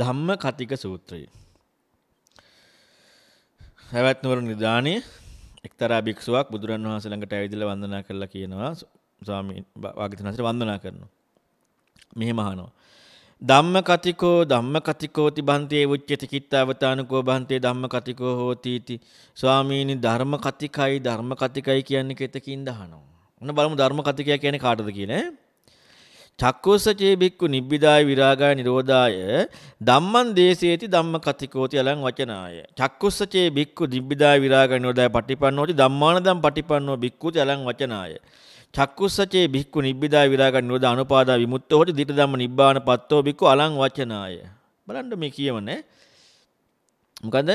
ධම්ම කතික සූත්‍රය. හැවැත්නවර නිදානේ එක්තරා භික්ෂුවක් බුදුරන් වහන්සේ ළඟට ඇවිදලා වන්දනා කරලා කියනවා ස්වාමීන් වහන්සේට වන්දනා කරනවා. මෙහෙම අහනවා. ධම්ම කතිකෝ ධම්ම කතිකෝති බන්තේ උච්චති කිත්තාවතානකෝ බන්තේ ධම්ම කතිකෝ හෝති इति ස්වාමීනි ධර්ම කතිකයි ධර්ම කතිකයි කියන්නේ කෙතකින්ද අහනවා. ඔන්න බලමු ධර්ම කතිකය කියන්නේ කාටද කියලා ඈ චක්කුස්සචේ බික්කු නිබ්බිදාය විරාගාය නිරෝධාය ධම්මං දේසේති ධම්ම කතිකෝති අලං වචනාය චක්කුස්සචේ බික්කු නිබ්බිදාය විරාගාය නිරෝධාය පටිපන්නෝති ධම්මානදම් පටිපන්නෝ බික්කුති අලං වචනාය චක්කුස්සචේ බික්කු නිබ්බිදාය විරාගාය නිරෝධ අනුපාදා විමුක්තෝ හොති ධිට ධම්ම නිබ්බාන පත්තෝ බික්කු අලං වචනාය බලන්න මේ කියවනේ මොකද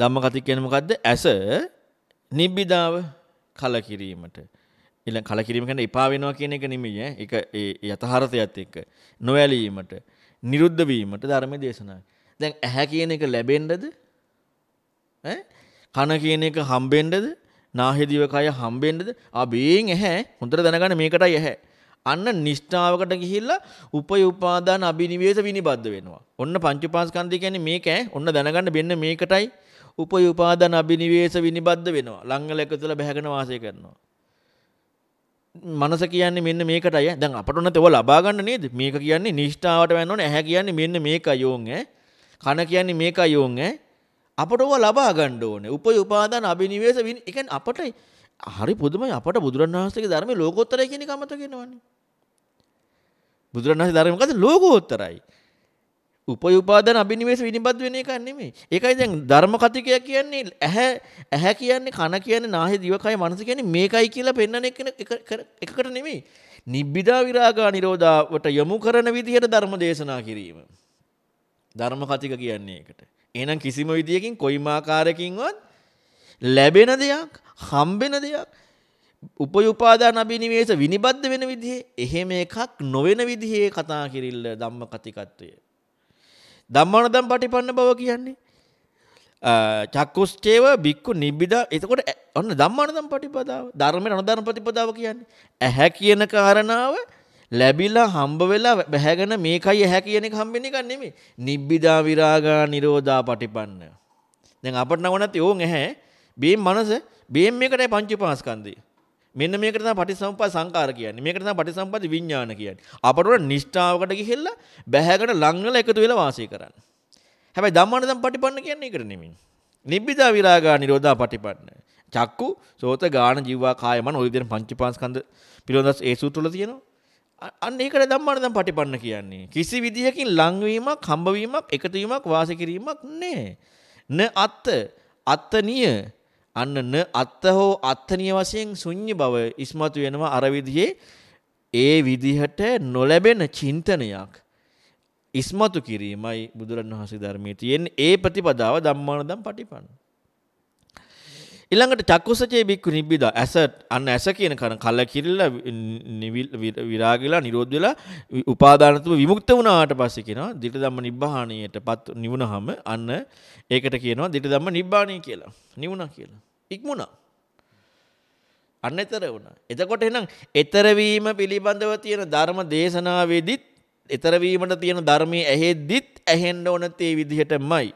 ධම්ම කතික කියන්නේ මොකද්ද ඇස නිබ්බිදාව කල කිරීමට එල කලකිරීම කන්න එපා වෙනවා කියන එක නෙමෙයි ඒක ඒ යථාර්ථයත් එක්ක නොඇලීමට නිරුද්ධ වීමට ධර්මයේ දේශනා. දැන් ඇහැ කියන එක ලැබෙන්නද? ඈ කන කියන එක හම්බෙන්නද? නාහිදිව කය හම්බෙන්නද? ආ බේන් ඇහැ හොඳට දැනගන්න මේකටයි ඇහැ. අන්න නිෂ්ඨාවකට ගිහිල්ලා උපයඋපාදාන අභිනිවේෂ විනිබද්ධ වෙනවා. ඔන්න පංච උපාස්කන්ධය කියන්නේ මේක ඈ. ඔන්න දැනගන්න බෙන්න මේකටයි උපයඋපාදාන අභිනිවේෂ විනිබද්ධ වෙනවා. ලංගල එකතුල බැහැගෙන වාසය කරනවා. මනස කියන්නේ මෙන්න මේකට අය දැන් අපට උනත් ඒව ලබා ගන්න නේද මේක කියන්නේ නිෂ්ඨාවට වෙන්න ඕනේ ඇහැ කියන්නේ මෙන්න මේක යෝන් ඈ කන කියන්නේ මේක යෝන් ඈ අපට ඕවා ලබා ගන්න ඕනේ උපය උපාදාන අබිනිවේෂ වින් ඒ කියන්නේ අපට හරි පුදුමයි අපට බුදුරණවහන්සේගේ ධර්මයේ ලෝකෝත්තරයි කියන එක අමතක වෙනවනේ බුදුරණවහන්සේ ධර්මය මොකද ලෝකෝත්තරයි උපයඋපාදන අභිනිවේශ විනිබද් වෙන එකක් නෙමෙයි. ඒකයි දැන් ධර්ම කතිකය කියන්නේ ඇහැ ඇහැ කියන්නේ කන කියන්නේ නාහේ දිවකය මනස කියන්නේ මේකයි කියලා පෙන්වන එක එකකට නෙමෙයි. නිබ්බිදා විරාගා නිරෝධාවට යොමු කරන විදිහට ධර්ම දේශනා කිරීම. ධර්ම කතික කියන්නේ ඒකට. එහෙනම් කිසිම විදියකින් කොයිම ආකාරයකින්වත් ලැබෙන දෙයක්, හම්බෙන දෙයක් උපයඋපාදාන අභිනිවේශ විනිබද්ධ වෙන විදිහේ එහෙම එකක් නොවන විදිහේ කතා කිරිල්ල ධම්ම කතිකත්වය. දම්මානදම් පටිපන්න බව කියන්නේ. චක්කුස්චේව බික්කු නිබ්බිද එතකොට ඔන්න දම්මානදම් පටිපදාව ධර්මයට අනුධර්ම ප්‍රතිපදාව කියන්නේ. ඇහැ කියන කාරණාව ලැබිලා හම්බ වෙලා බැහැගෙන මේකයි ඇහැ කියන එක හම්බෙන එක නෙමෙයි. නිබ්බිදා විරාගා නිරෝධා පටිපන්න. දැන් අපට නවනත් ඕන් ඇහැ බේම් මනස බේම් එකටයි පංච පාස්කන්ධය. මෙන්න මේකට තමයි පටිසම්පද සංකාර කියන්නේ. මේකට තමයි පටිසම්පද විඥාන කියන්නේ. අපට උන නිෂ්ඨාවකට ගිහිල්ලා බැහැකට ලං වෙලා එකතු වෙලා වාසය කරන්න. හැබැයි ධම්මානදම් පටිපන්න කියන්නේ ඒකට නෙමෙයි. නිබ්බිදා විරාගා නිරෝධා පටිපන්න. චක්කු, සෝත, ගාන, ජීවා, කාය, මන ඔය විදිහට පංචපාස්කන්ධ පිළිබඳව ඒ සූත්‍ර වල තියෙනවා. අන්න ඒකට ධම්මානදම් පටිපන්න කියන්නේ. කිසි විදිහකින් ලංවීමක්, හම්බවීමක්, එකතු වීමක්, වාසය කිරීමක් නෑ. න අත්ත, අත්තනිය අන්න න අත්ත හෝ අත්තනිය වශයෙන් ශුන්‍ය බව ඉස්මතු වෙනවා අර විදිහේ ඒ විදිහට නොලැබෙන චින්තනයක් ඉස්මතු කිරීමයි බුදුරණවහන්සේ ධර්මයේ තියෙන ඒ ප්‍රතිපදාව ධම්මානදම් පටිපන්න ඊළඟට චක්කුසචේ බික්කු නිබ්බිදා ඇස අන්න ඇස කියන කන කල කිරිලා විරාග වෙලා නිරෝධ වෙලා උපාදානතුම විමුක්ත වුණාට පස්සේ කියනවා ditth ධම්ම නිබ්බාණයටපත් නිවුනහම අන්න ඒකට කියනවා ditth ධම්ම නිබ්බාණය කියලා. නිවුණා කියලා. ඉක්මුණා. අන්න එතර වුණා. එතකොට එහෙනම් එතර වීම පිළිබඳව තියෙන ධර්ම දේශනාවේදීත් එතර වීමට තියෙන ධර්මයේ ඇහෙද්දිත් ඇහෙන්න ඕන තේ විදිහටමයි.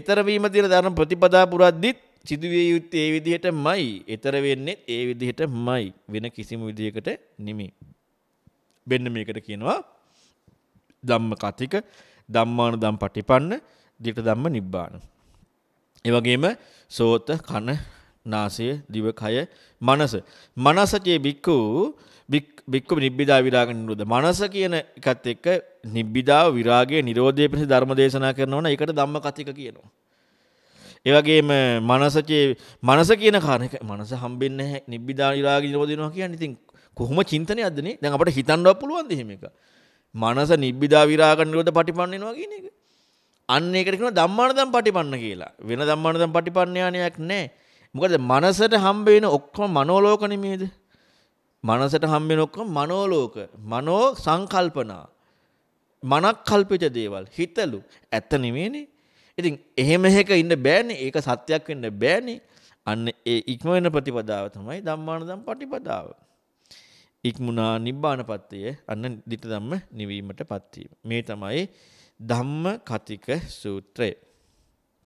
එතර වීම තියෙන ධර්ම ප්‍රතිපදා පුරද්දිත් සිදුවිය යුත්තේ ඒ විදිහටමයි. ඊතර වෙන්නේ ඒ විදිහටමයි. වෙන කිසිම විදිහකට නෙමෙයි. මෙන්න මේකට කියනවා ධම්ම කතික ධම්මාන ධම් පටිපන්න දිට ධම්ම නිබ්බාන. ඒ වගේම සෝත කන නාසය දිව කය මනස. මනසකේ බික්කු බික්කු නිබ්බිදා විරාග නිරෝධ. මනස කියන එකත් එක්ක නිබ්බිදා විරාගයේ නිරෝධය පිණිස ධර්ම දේශනා කරනවා නම් ඒකට ධම්ම කතික කියනවා. ඒවගේම මනසචේ මනස කියන කාරක මනස හම්බෙන්න නිබ්බිධා නිරාග නිරෝධනවා කියන්න ඉතින් කොහොම චින්තනය අදනේ දැන් අපට හිතන්නව පුළුවන්ද එහෙම එක මනස නිබ්බිධා විරාග නිරෝධ පටිපන්නෙනවා කියන එක අන්න ඒකට කියනවා ධම්මානදම් පටිපන්න කියලා වෙන ධම්මානදම් පටිපන්න යානයක් නැහැ මොකද මනසට හම්බ වෙන ඔක්කොම මනෝලෝක නෙමේද මනසට හම්බ වෙන ඔක්කොම මනෝලෝක මනෝ සංකල්පනා මනක් කල්පිත දේවල් හිතලු ඇත්ත නෙමෙයිනේ ඉතින් එහෙම එහෙක ඉන්න බෑනේ ඒක සත්‍යයක් වෙන්න බෑනේ අන්න ඒ ඉක්මවෙන ප්‍රතිපදාව තමයි ධම්මානුදම් පටිපදාව. ඉක්මුණා නිබ්බානපත්තිය අන්න ditth ධම්ම නිවීමටපත් වීම. මේ තමයි ධම්ම කතික සූත්‍රය.